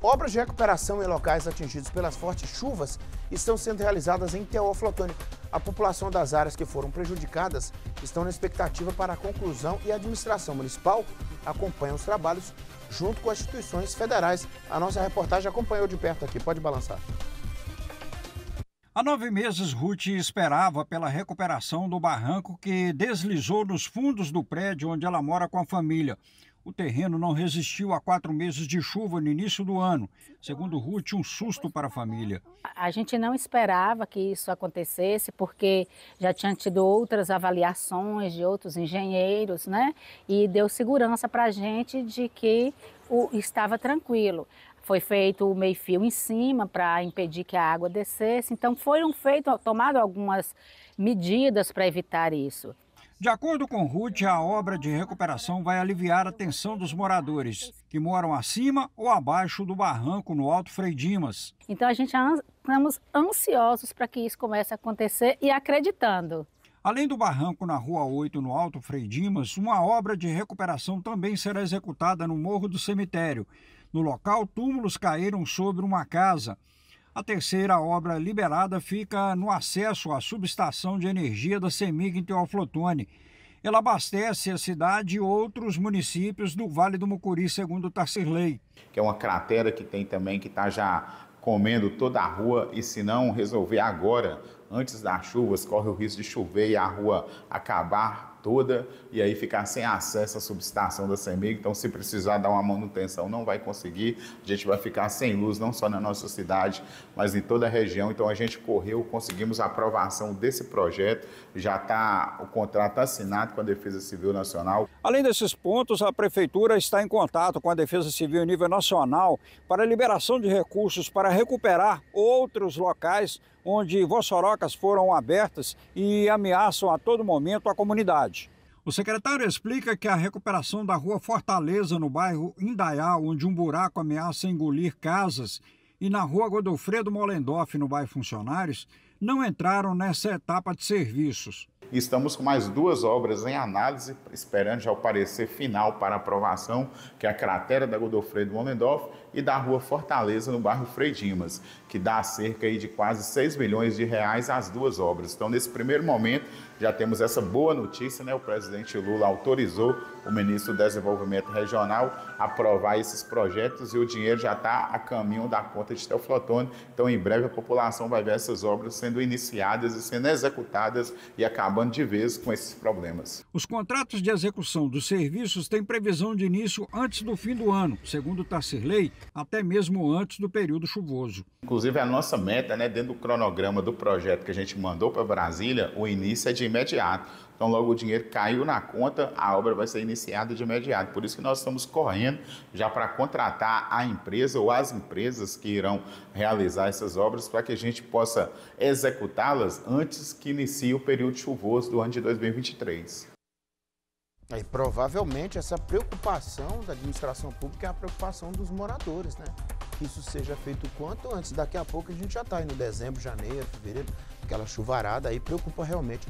Obras de recuperação em locais atingidos pelas fortes chuvas estão sendo realizadas em Teoflotônio. A população das áreas que foram prejudicadas estão na expectativa para a conclusão e a administração municipal acompanha os trabalhos junto com as instituições federais. A nossa reportagem acompanhou de perto aqui, pode balançar. Há nove meses, Ruth esperava pela recuperação do barranco que deslizou nos fundos do prédio onde ela mora com a família. O terreno não resistiu a quatro meses de chuva no início do ano. Segundo Ruth, um susto para a família. A gente não esperava que isso acontecesse, porque já tinha tido outras avaliações de outros engenheiros, né? E deu segurança para a gente de que o, estava tranquilo. Foi feito o meio-fio em cima para impedir que a água descesse. Então foram feitas, tomadas algumas medidas para evitar isso. De acordo com Ruth, a obra de recuperação vai aliviar a tensão dos moradores que moram acima ou abaixo do barranco no Alto Frei Dimas. Então a gente estamos ansiosos para que isso comece a acontecer e acreditando. Além do barranco na Rua 8, no Alto Frei Dimas, uma obra de recuperação também será executada no Morro do Cemitério. No local, túmulos caíram sobre uma casa. A terceira obra liberada fica no acesso à subestação de energia da CEMIG em Teoflotone. Ela abastece a cidade e outros municípios do Vale do Mucuri, segundo Tarcirley. Que é uma cratera que tem também, que está já comendo toda a rua e se não resolver agora, antes das chuvas, corre o risco de chover e a rua acabar toda e aí ficar sem acesso à subestação da CEMIG. Então, se precisar dar uma manutenção, não vai conseguir. A gente vai ficar sem luz, não só na nossa cidade, mas em toda a região. Então, a gente correu, conseguimos a aprovação desse projeto. Já está o contrato assinado com a Defesa Civil Nacional. Além desses pontos, a Prefeitura está em contato com a Defesa Civil em nível nacional para a liberação de recursos para recuperar outros locais onde vossorocas foram abertas e ameaçam a todo momento a comunidade. O secretário explica que a recuperação da rua Fortaleza, no bairro Indaiá, onde um buraco ameaça engolir casas, e na rua Godofredo Molendoff, no bairro Funcionários, não entraram nessa etapa de serviços. E estamos com mais duas obras em análise, esperando já o parecer final para aprovação, que é a cratera da Godofredo Monendorf e da Rua Fortaleza, no bairro Frei Dimas, que dá cerca de quase 6 milhões de reais às duas obras. Então, nesse primeiro momento, já temos essa boa notícia, né? O presidente Lula autorizou o ministro do Desenvolvimento Regional a aprovar esses projetos e o dinheiro já está a caminho da conta de Teoflotone. Então, em breve, a população vai ver essas obras sendo iniciadas e sendo executadas e acabar acabando de vez com esses problemas. Os contratos de execução dos serviços têm previsão de início antes do fim do ano, segundo Tarcirley, até mesmo antes do período chuvoso. Inclusive, a nossa meta, né, dentro do cronograma do projeto que a gente mandou para Brasília, o início é de imediato. Então, logo o dinheiro caiu na conta, a obra vai ser iniciada de imediato. Por isso que nós estamos correndo já para contratar a empresa ou as empresas que irão realizar essas obras para que a gente possa executá-las antes que inicie o período chuvoso do ano de 2023. E provavelmente essa preocupação da administração pública é a preocupação dos moradores, né? Que isso seja feito o quanto antes. Daqui a pouco a gente já está aí no dezembro, janeiro, fevereiro, aquela chuvarada aí preocupa realmente.